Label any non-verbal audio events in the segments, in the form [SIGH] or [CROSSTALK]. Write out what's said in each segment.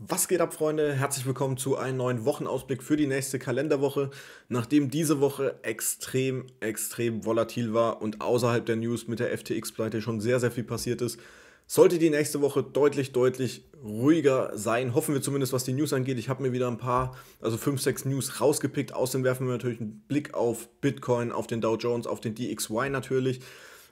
Was geht ab, Freunde? Herzlich willkommen zu einem neuen Wochenausblick für die nächste Kalenderwoche. Nachdem diese Woche extrem, extrem volatil war und außerhalb der News mit der FTX-Pleite schon sehr, sehr viel passiert ist, sollte die nächste Woche deutlich, deutlich ruhiger sein. Hoffen wir zumindest, was die News angeht. Ich habe mir wieder ein paar, also 5, 6 News rausgepickt. Außerdem werfen wir natürlich einen Blick auf Bitcoin, auf den Dow Jones, auf den DXY natürlich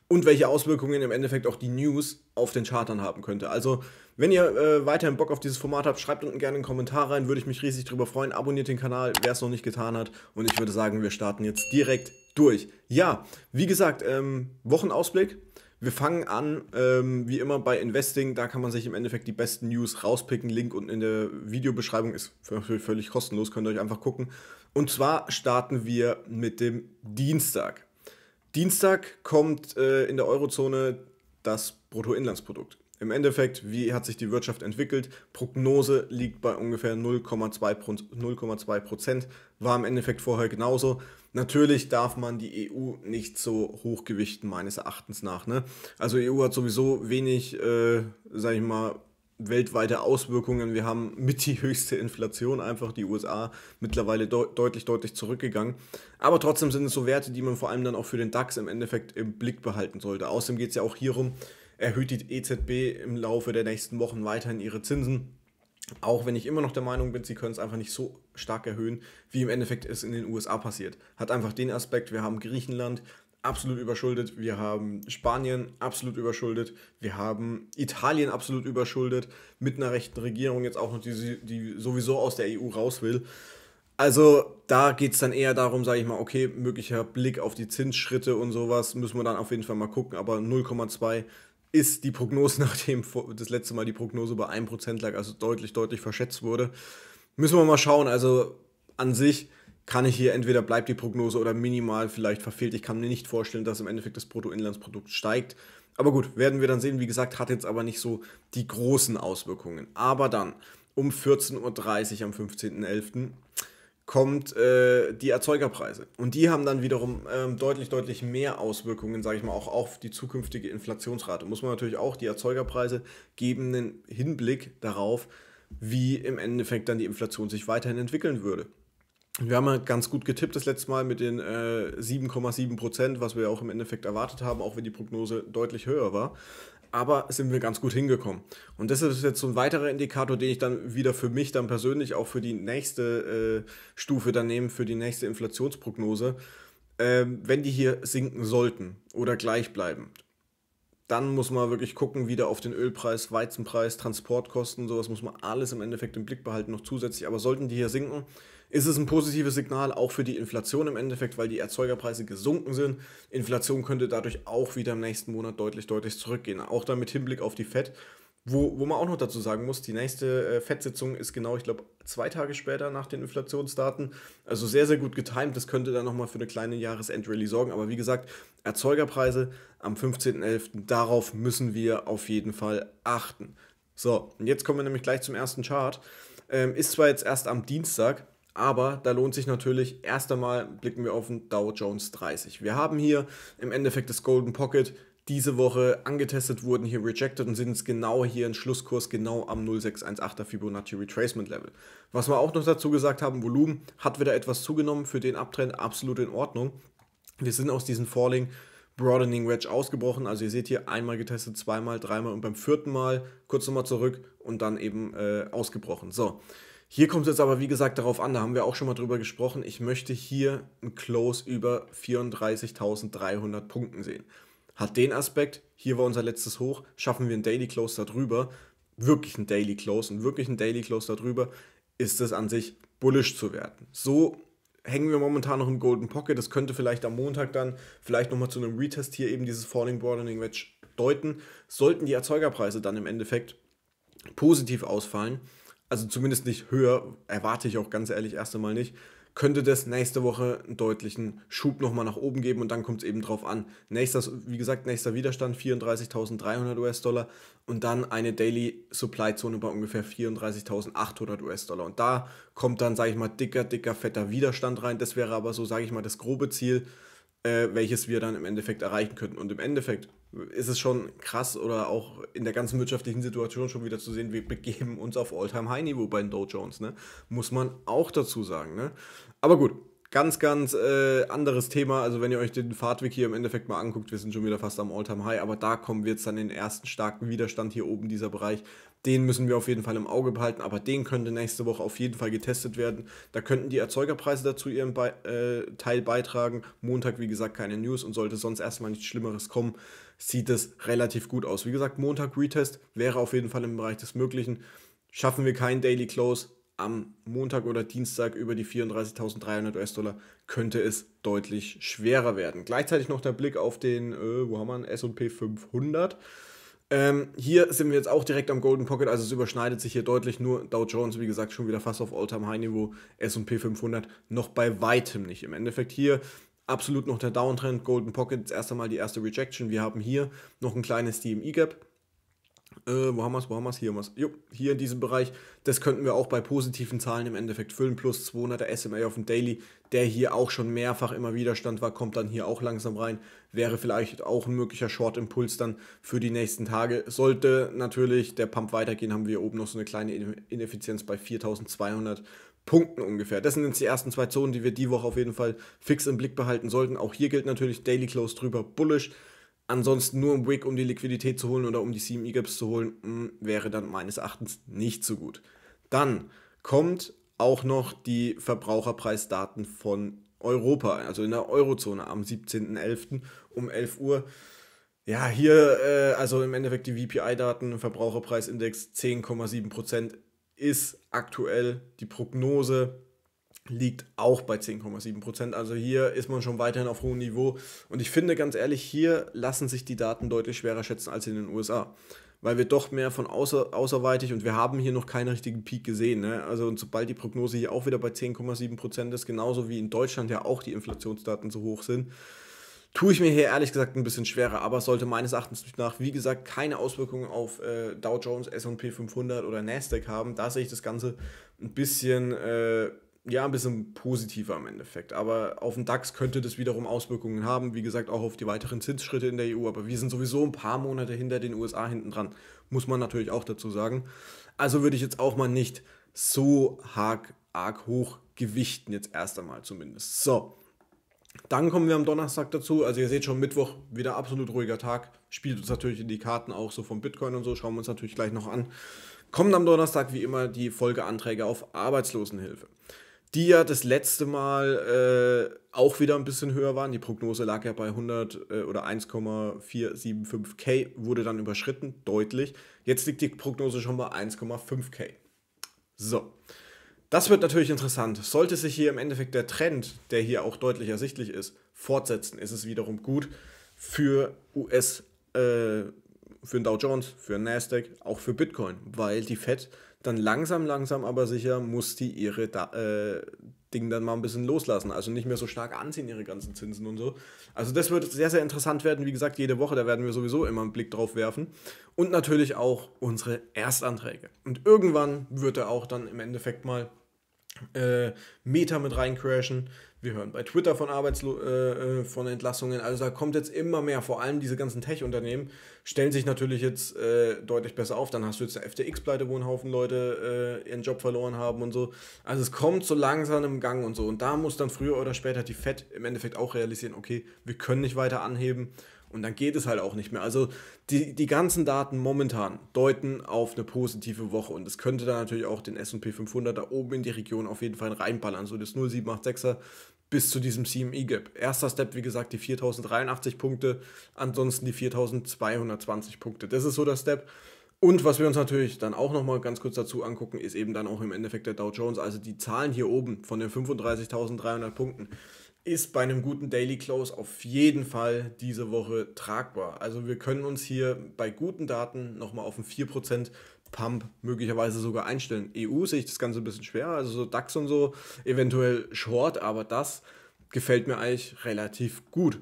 und welche Auswirkungen im Endeffekt auch die News auf den Chartern haben könnte. Also, wenn ihr äh, weiterhin Bock auf dieses Format habt, schreibt unten gerne einen Kommentar rein, würde ich mich riesig drüber freuen. Abonniert den Kanal, wer es noch nicht getan hat. Und ich würde sagen, wir starten jetzt direkt durch. Ja, wie gesagt, ähm, Wochenausblick. Wir fangen an, ähm, wie immer bei Investing, da kann man sich im Endeffekt die besten News rauspicken. Link unten in der Videobeschreibung ist völlig kostenlos, könnt ihr euch einfach gucken. Und zwar starten wir mit dem Dienstag. Dienstag kommt äh, in der Eurozone das Bruttoinlandsprodukt. Im Endeffekt, wie hat sich die Wirtschaft entwickelt? Prognose liegt bei ungefähr 0,2 Prozent, war im Endeffekt vorher genauso. Natürlich darf man die EU nicht so hochgewichten, meines Erachtens nach. Ne? Also EU hat sowieso wenig, äh, sag ich mal, weltweite Auswirkungen. Wir haben mit die höchste Inflation einfach die USA mittlerweile de deutlich, deutlich zurückgegangen. Aber trotzdem sind es so Werte, die man vor allem dann auch für den DAX im Endeffekt im Blick behalten sollte. Außerdem geht es ja auch hierum, erhöht die EZB im Laufe der nächsten Wochen weiterhin ihre Zinsen. Auch wenn ich immer noch der Meinung bin, sie können es einfach nicht so stark erhöhen, wie im Endeffekt es in den USA passiert. Hat einfach den Aspekt, wir haben Griechenland, absolut überschuldet, wir haben Spanien absolut überschuldet, wir haben Italien absolut überschuldet, mit einer rechten Regierung jetzt auch noch, die, die sowieso aus der EU raus will. Also da geht es dann eher darum, sage ich mal, okay, möglicher Blick auf die Zinsschritte und sowas müssen wir dann auf jeden Fall mal gucken, aber 0,2 ist die Prognose, [LAUGHS] nachdem das letzte Mal die Prognose bei 1% lag, also deutlich, deutlich verschätzt wurde. Müssen wir mal schauen, also an sich kann ich hier entweder bleibt die Prognose oder minimal vielleicht verfehlt. Ich kann mir nicht vorstellen, dass im Endeffekt das Bruttoinlandsprodukt steigt. Aber gut, werden wir dann sehen. Wie gesagt, hat jetzt aber nicht so die großen Auswirkungen. Aber dann um 14.30 Uhr am 15.11 kommt äh, die Erzeugerpreise. Und die haben dann wiederum ähm, deutlich, deutlich mehr Auswirkungen, sage ich mal, auch auf die zukünftige Inflationsrate. Muss man natürlich auch, die Erzeugerpreise geben einen Hinblick darauf, wie im Endeffekt dann die Inflation sich weiterhin entwickeln würde. Wir haben ja ganz gut getippt das letzte Mal mit den 7,7 äh, Prozent, was wir auch im Endeffekt erwartet haben, auch wenn die Prognose deutlich höher war. Aber sind wir ganz gut hingekommen. Und das ist jetzt so ein weiterer Indikator, den ich dann wieder für mich dann persönlich auch für die nächste äh, Stufe dann nehme, für die nächste Inflationsprognose. Ähm, wenn die hier sinken sollten oder gleich bleiben, dann muss man wirklich gucken, wieder auf den Ölpreis, Weizenpreis, Transportkosten, sowas muss man alles im Endeffekt im Blick behalten, noch zusätzlich. Aber sollten die hier sinken, ist es ein positives Signal auch für die Inflation im Endeffekt, weil die Erzeugerpreise gesunken sind. Inflation könnte dadurch auch wieder im nächsten Monat deutlich, deutlich zurückgehen. Auch dann mit Hinblick auf die FED. Wo, wo man auch noch dazu sagen muss, die nächste äh, FED-Sitzung ist genau, ich glaube, zwei Tage später nach den Inflationsdaten. Also sehr, sehr gut getimt. Das könnte dann nochmal für eine kleine Jahresendrally sorgen. Aber wie gesagt, Erzeugerpreise am 15.11. Darauf müssen wir auf jeden Fall achten. So, und jetzt kommen wir nämlich gleich zum ersten Chart. Ähm, ist zwar jetzt erst am Dienstag, aber da lohnt sich natürlich, erst einmal blicken wir auf den Dow Jones 30. Wir haben hier im Endeffekt das Golden Pocket diese Woche angetestet wurden, hier rejected und sind jetzt genau hier im Schlusskurs, genau am 0618er Fibonacci Retracement Level. Was wir auch noch dazu gesagt haben, Volumen hat wieder etwas zugenommen für den Abtrend, absolut in Ordnung. Wir sind aus diesem Falling Broadening Wedge ausgebrochen, also ihr seht hier einmal getestet, zweimal, dreimal und beim vierten Mal kurz nochmal zurück und dann eben äh, ausgebrochen. So, hier kommt es jetzt aber, wie gesagt, darauf an, da haben wir auch schon mal drüber gesprochen. Ich möchte hier ein Close über 34.300 Punkten sehen. Hat den Aspekt, hier war unser letztes Hoch, schaffen wir ein Daily Close darüber, wirklich ein Daily Close und wirklich ein Daily Close darüber, ist es an sich bullish zu werden. So hängen wir momentan noch im Golden Pocket. Das könnte vielleicht am Montag dann vielleicht nochmal zu einem Retest hier eben dieses Falling Broadening Wedge deuten. Sollten die Erzeugerpreise dann im Endeffekt positiv ausfallen, also zumindest nicht höher, erwarte ich auch ganz ehrlich erst einmal nicht, könnte das nächste Woche einen deutlichen Schub nochmal nach oben geben und dann kommt es eben drauf an. Nächster, wie gesagt, nächster Widerstand 34.300 US-Dollar und dann eine Daily Supply Zone bei ungefähr 34.800 US-Dollar. Und da kommt dann, sage ich mal, dicker, dicker, fetter Widerstand rein. Das wäre aber so, sage ich mal, das grobe Ziel, äh, welches wir dann im Endeffekt erreichen könnten. Und im Endeffekt, ist es schon krass oder auch in der ganzen wirtschaftlichen Situation schon wieder zu sehen, wir begeben uns auf All-Time-High-Niveau bei den Dow Jones, ne? Muss man auch dazu sagen, ne? Aber gut, ganz, ganz äh, anderes Thema. Also wenn ihr euch den Fahrtweg hier im Endeffekt mal anguckt, wir sind schon wieder fast am All-Time-High, aber da kommen wir jetzt dann in den ersten starken Widerstand hier oben, dieser Bereich. Den müssen wir auf jeden Fall im Auge behalten, aber den könnte nächste Woche auf jeden Fall getestet werden. Da könnten die Erzeugerpreise dazu ihren Be äh, Teil beitragen. Montag, wie gesagt, keine News und sollte sonst erstmal nichts Schlimmeres kommen, sieht es relativ gut aus. Wie gesagt, Montag Retest wäre auf jeden Fall im Bereich des Möglichen. Schaffen wir keinen Daily Close am Montag oder Dienstag über die 34.300 US-Dollar, könnte es deutlich schwerer werden. Gleichzeitig noch der Blick auf den, äh, wo haben wir einen, S&P 500. Ähm, hier sind wir jetzt auch direkt am Golden Pocket, also es überschneidet sich hier deutlich. Nur Dow Jones, wie gesagt, schon wieder fast auf All-Time-High-Niveau. SP 500 noch bei weitem nicht. Im Endeffekt hier absolut noch der Downtrend. Golden Pocket, erst einmal die erste Rejection. Wir haben hier noch ein kleines DME-Gap. Äh, wo haben wir es? Wo haben wir es? Hier haben wir es. Jo, hier in diesem Bereich. Das könnten wir auch bei positiven Zahlen im Endeffekt füllen. Plus 200 der SMA auf dem Daily, der hier auch schon mehrfach immer Widerstand war, kommt dann hier auch langsam rein. Wäre vielleicht auch ein möglicher Short-Impuls dann für die nächsten Tage. Sollte natürlich der Pump weitergehen, haben wir oben noch so eine kleine Ineffizienz bei 4200 Punkten ungefähr. Das sind jetzt die ersten zwei Zonen, die wir die Woche auf jeden Fall fix im Blick behalten sollten. Auch hier gilt natürlich Daily Close drüber bullish. Ansonsten nur im Wick, um die Liquidität zu holen oder um die 7 E-Gaps zu holen, mh, hm, wäre dann meines Erachtens nicht so gut. Dann kommt auch noch die Verbraucherpreisdaten von Europa, also in der Eurozone am 17.11. um 11 Uhr. Ja, hier äh, also im Endeffekt die VPI-Daten, Verbraucherpreisindex 10,7%, ist aktuell die Prognose liegt auch bei 10,7 Prozent. Also hier ist man schon weiterhin auf hohem Niveau. Und ich finde ganz ehrlich, hier lassen sich die Daten deutlich schwerer schätzen als in den USA. Weil wir doch mehr von außer, außerweitig und wir haben hier noch keinen richtigen Peak gesehen. Ne? Also und sobald die Prognose hier auch wieder bei 10,7 Prozent ist, genauso wie in Deutschland ja auch die Inflationsdaten so hoch sind, tue ich mir hier ehrlich gesagt ein bisschen schwerer, aber es sollte meines Erachtens nach, wie gesagt, keine Auswirkungen auf äh, Dow Jones, SP 500 oder Nasdaq haben. Da sehe ich das Ganze ein bisschen, äh, ja, ein bisschen positiver im Endeffekt. Aber auf den DAX könnte das wiederum Auswirkungen haben, wie gesagt, auch auf die weiteren Zinsschritte in der EU. Aber wir sind sowieso ein paar Monate hinter den USA hinten dran, muss man natürlich auch dazu sagen. Also würde ich jetzt auch mal nicht so arg, arg hoch gewichten, jetzt erst einmal zumindest. So. Dann kommen wir am Donnerstag dazu. Also ihr seht schon, Mittwoch wieder absolut ruhiger Tag. Spielt uns natürlich in die Karten auch so vom Bitcoin und so. Schauen wir uns natürlich gleich noch an. Kommen am Donnerstag wie immer die Folgeanträge auf Arbeitslosenhilfe, die ja das letzte Mal äh, auch wieder ein bisschen höher waren. Die Prognose lag ja bei 100 äh, oder 1,475k, wurde dann überschritten, deutlich. Jetzt liegt die Prognose schon bei 1,5k. So. Das wird natürlich interessant. Sollte sich hier im Endeffekt der Trend, der hier auch deutlich ersichtlich ist, fortsetzen, ist es wiederum gut für US, äh, für den Dow Jones, für den Nasdaq, auch für Bitcoin, weil die Fed dann langsam, langsam aber sicher muss die ihre da äh, Ding dann mal ein bisschen loslassen. Also nicht mehr so stark anziehen, ihre ganzen Zinsen und so. Also das wird sehr, sehr interessant werden. Wie gesagt, jede Woche, da werden wir sowieso immer einen Blick drauf werfen. Und natürlich auch unsere Erstanträge. Und irgendwann wird er auch dann im Endeffekt mal äh, Meta mit rein crashen, wir hören bei Twitter von Arbeitslo äh, äh, von Entlassungen. Also da kommt jetzt immer mehr. Vor allem diese ganzen Tech-Unternehmen stellen sich natürlich jetzt äh, deutlich besser auf. Dann hast du jetzt eine FTX-Pleite, wo ein Haufen Leute äh, ihren Job verloren haben und so. Also es kommt so langsam im Gang und so. Und da muss dann früher oder später die Fed im Endeffekt auch realisieren, okay, wir können nicht weiter anheben. Und dann geht es halt auch nicht mehr. Also die, die ganzen Daten momentan deuten auf eine positive Woche. Und es könnte dann natürlich auch den SP 500 da oben in die Region auf jeden Fall reinballern. So das 0786er bis zu diesem CME-Gap. Erster Step, wie gesagt, die 4083 Punkte, ansonsten die 4220 Punkte. Das ist so der Step. Und was wir uns natürlich dann auch nochmal ganz kurz dazu angucken, ist eben dann auch im Endeffekt der Dow Jones. Also die Zahlen hier oben von den 35.300 Punkten ist bei einem guten Daily Close auf jeden Fall diese Woche tragbar. Also wir können uns hier bei guten Daten nochmal auf ein 4% Pump möglicherweise sogar einstellen. EU sehe ich das Ganze ein bisschen schwer, also so DAX und so, eventuell Short, aber das gefällt mir eigentlich relativ gut.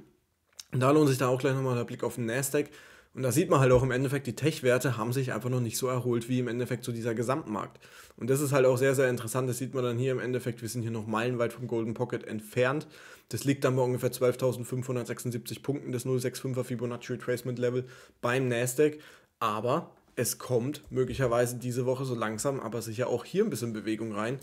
Und da lohnt sich da auch gleich nochmal der Blick auf den Nasdaq. Und da sieht man halt auch im Endeffekt, die Tech-Werte haben sich einfach noch nicht so erholt wie im Endeffekt zu so dieser Gesamtmarkt. Und das ist halt auch sehr, sehr interessant. Das sieht man dann hier im Endeffekt. Wir sind hier noch meilenweit vom Golden Pocket entfernt. Das liegt dann bei ungefähr 12.576 Punkten des 0,65er Fibonacci Retracement Level beim Nasdaq. Aber es kommt möglicherweise diese Woche so langsam, aber sicher auch hier ein bisschen Bewegung rein.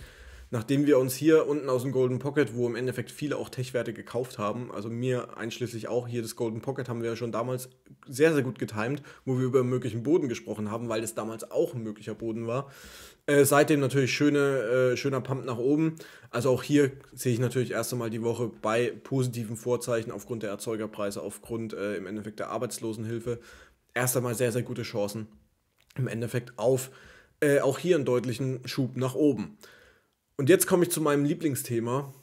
Nachdem wir uns hier unten aus dem Golden Pocket, wo im Endeffekt viele auch Tech-Werte gekauft haben, also mir einschließlich auch hier das Golden Pocket, haben wir ja schon damals sehr, sehr gut getimt, wo wir über möglichen Boden gesprochen haben, weil es damals auch ein möglicher Boden war. Äh, seitdem natürlich schöne, äh, schöner Pump nach oben. Also auch hier sehe ich natürlich erst einmal die Woche bei positiven Vorzeichen aufgrund der Erzeugerpreise, aufgrund äh, im Endeffekt der Arbeitslosenhilfe, erst einmal sehr, sehr gute Chancen im Endeffekt auf äh, auch hier einen deutlichen Schub nach oben. Und jetzt komme ich zu meinem Lieblingsthema,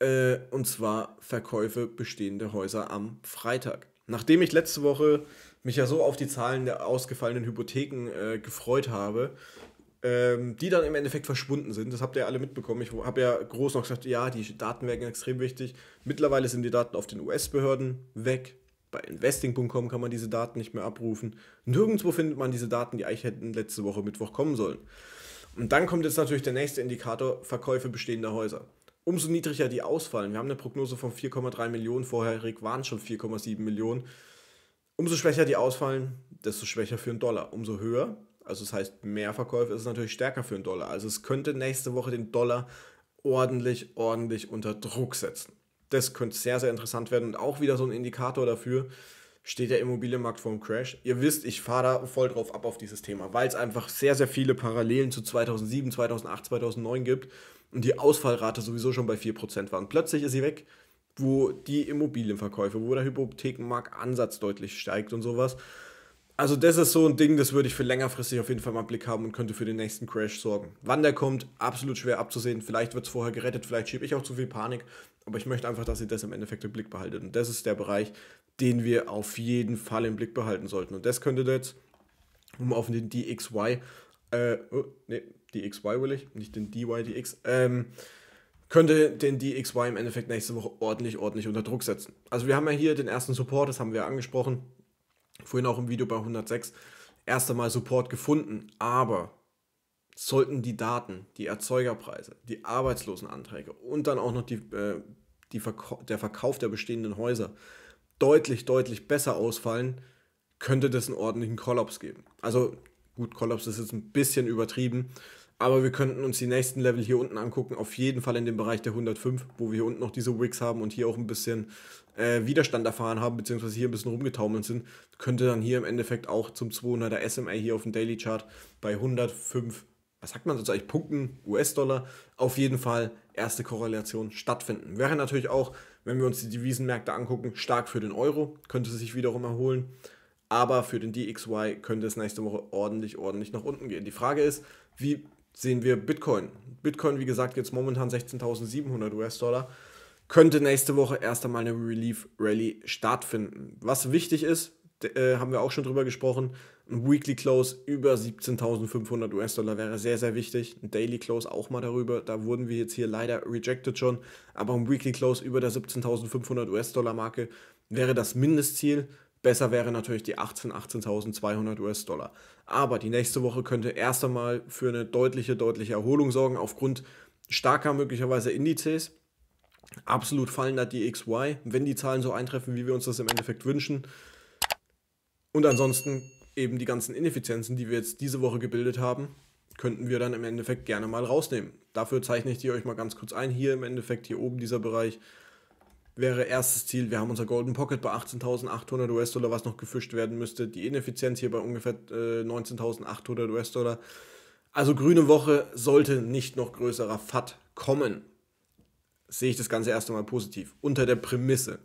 äh, und zwar Verkäufe bestehender Häuser am Freitag. Nachdem ich letzte Woche mich ja so auf die Zahlen der ausgefallenen Hypotheken äh, gefreut habe, ähm, die dann im Endeffekt verschwunden sind, das habt ihr alle mitbekommen. Ich habe ja groß noch gesagt, ja, die Daten werden extrem wichtig. Mittlerweile sind die Daten auf den US-Behörden weg. Bei investing.com kann man diese Daten nicht mehr abrufen. Nirgendwo findet man diese Daten, die eigentlich hätten letzte Woche Mittwoch kommen sollen. Und dann kommt jetzt natürlich der nächste Indikator, Verkäufe bestehender Häuser. Umso niedriger die ausfallen. Wir haben eine Prognose von 4,3 Millionen, vorherig waren schon 4,7 Millionen. Umso schwächer die ausfallen, desto schwächer für einen Dollar. Umso höher, also das heißt mehr Verkäufe, ist es natürlich stärker für einen Dollar. Also es könnte nächste Woche den Dollar ordentlich, ordentlich unter Druck setzen. Das könnte sehr, sehr interessant werden und auch wieder so ein Indikator dafür, steht der Immobilienmarkt vor dem Crash. Ihr wisst, ich fahre da voll drauf ab auf dieses Thema, weil es einfach sehr, sehr viele Parallelen zu 2007, 2008, 2009 gibt und die Ausfallrate sowieso schon bei 4% war. Und plötzlich ist sie weg, wo die Immobilienverkäufe, wo der Hypothekenmarktansatz deutlich steigt und sowas. Also das ist so ein Ding, das würde ich für längerfristig auf jeden Fall mal im Blick haben und könnte für den nächsten Crash sorgen. Wann der kommt, absolut schwer abzusehen. Vielleicht wird es vorher gerettet, vielleicht schiebe ich auch zu viel Panik. Aber ich möchte einfach, dass ihr das im Endeffekt im Blick behaltet. Und das ist der Bereich, den wir auf jeden Fall im Blick behalten sollten. Und das könnte jetzt, um auf den DXY, äh, oh, nee, DXY will ich, nicht den DYDX, ähm, könnte den DXY im Endeffekt nächste Woche ordentlich, ordentlich unter Druck setzen. Also wir haben ja hier den ersten Support, das haben wir angesprochen vorhin auch im Video bei 106, erst einmal Support gefunden. Aber sollten die Daten, die Erzeugerpreise, die Arbeitslosenanträge und dann auch noch die, äh, die Verka der Verkauf der bestehenden Häuser deutlich, deutlich besser ausfallen, könnte das einen ordentlichen Kollaps geben. Also gut, Kollaps ist jetzt ein bisschen übertrieben, aber wir könnten uns die nächsten Level hier unten angucken. Auf jeden Fall in dem Bereich der 105, wo wir hier unten noch diese Wicks haben und hier auch ein bisschen äh, Widerstand erfahren haben, beziehungsweise hier ein bisschen rumgetaumelt sind. Könnte dann hier im Endeffekt auch zum 200er SMA hier auf dem Daily Chart bei 105, was sagt man sozusagen, Punkten, US-Dollar, auf jeden Fall erste Korrelation stattfinden. Wäre natürlich auch, wenn wir uns die Devisenmärkte angucken, stark für den Euro, könnte sich wiederum erholen. Aber für den DXY könnte es nächste Woche ordentlich, ordentlich nach unten gehen. Die Frage ist, wie sehen wir Bitcoin. Bitcoin, wie gesagt, jetzt momentan 16.700 US-Dollar. Könnte nächste Woche erst einmal eine Relief Rally stattfinden. Was wichtig ist, äh, haben wir auch schon drüber gesprochen, ein Weekly Close über 17.500 US-Dollar wäre sehr, sehr wichtig. Ein Daily Close auch mal darüber. Da wurden wir jetzt hier leider rejected schon. Aber ein Weekly Close über der 17.500 US-Dollar-Marke wäre das Mindestziel. Besser wäre natürlich die 18, 18.200 US-Dollar. Aber die nächste Woche könnte erst einmal für eine deutliche, deutliche Erholung sorgen, aufgrund starker möglicherweise Indizes. Absolut fallender DXY, wenn die Zahlen so eintreffen, wie wir uns das im Endeffekt wünschen. Und ansonsten eben die ganzen Ineffizienzen, die wir jetzt diese Woche gebildet haben, könnten wir dann im Endeffekt gerne mal rausnehmen. Dafür zeichne ich die euch mal ganz kurz ein. Hier im Endeffekt, hier oben dieser Bereich, wäre erstes Ziel, wir haben unser Golden Pocket bei 18.800 US-Dollar, was noch gefischt werden müsste. Die Ineffizienz hier bei ungefähr äh, 19.800 US-Dollar. Also grüne Woche sollte nicht noch größerer FAT kommen. Sehe ich das Ganze erst einmal positiv. Unter der Prämisse,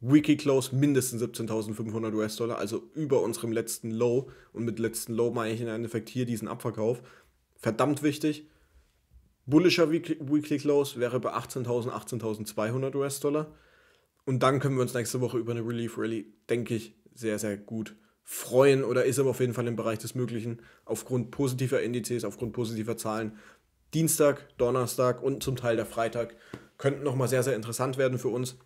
Weekly Close mindestens 17.500 US-Dollar, also über unserem letzten Low. Und mit letzten Low meine ich im Endeffekt hier diesen Abverkauf. Verdammt wichtig. Bullischer Weekly Close wäre bei 18.000, 18.200 US-Dollar. Und dann können wir uns nächste Woche über eine Relief Rally, denke ich, sehr, sehr gut freuen oder ist aber auf jeden Fall im Bereich des Möglichen aufgrund positiver Indizes, aufgrund positiver Zahlen. Dienstag, Donnerstag und zum Teil der Freitag könnten nochmal sehr, sehr interessant werden für uns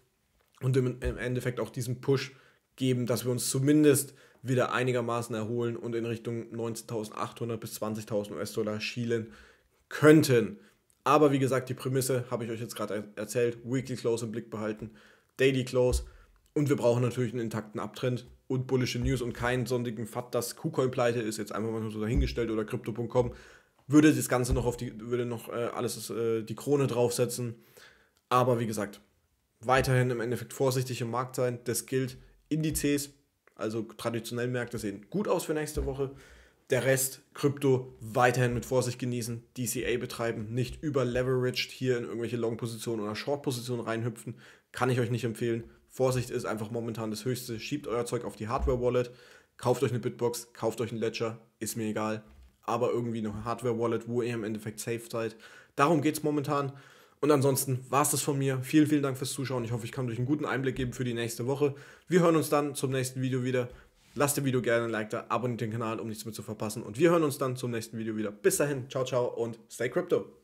und im, Endeffekt auch diesen Push geben, dass wir uns zumindest wieder einigermaßen erholen und in Richtung 19.800 bis 20.000 US-Dollar schielen könnten. Aber wie gesagt, die Prämisse habe ich euch jetzt gerade erzählt, Weekly Close im Blick behalten. Daily Close und wir brauchen natürlich einen intakten Abtrend und bullische News und keinen sonnigen Fakt, dass KuCoin pleite ist, jetzt einfach mal nur so dahingestellt oder Crypto.com, würde das Ganze noch auf die, würde noch äh, alles äh, die Krone draufsetzen. Aber wie gesagt, weiterhin im Endeffekt vorsichtig im Markt sein. Das gilt Indizes, also traditionell Märkte sehen gut aus für nächste Woche. Der Rest, Krypto, weiterhin mit Vorsicht genießen, DCA betreiben, nicht überleveraged hier in irgendwelche Long-Positionen oder Short-Positionen reinhüpfen, kann ich euch nicht empfehlen. Vorsicht ist einfach momentan das Höchste. Schiebt euer Zeug auf die Hardware-Wallet, kauft euch eine Bitbox, kauft euch einen Ledger, ist mir egal. Aber irgendwie eine Hardware-Wallet, wo ihr im Endeffekt safe seid. Darum geht es momentan. Und ansonsten war es das von mir. Vielen, vielen Dank fürs Zuschauen. Ich hoffe, ich kann euch einen guten Einblick geben für die nächste Woche. Wir hören uns dann zum nächsten Video wieder. Lasst dem Video gerne ein Like da, abonniert den Kanal, um nichts mehr zu verpassen. Und wir hören uns dann zum nächsten Video wieder. Bis dahin, ciao, ciao und stay crypto.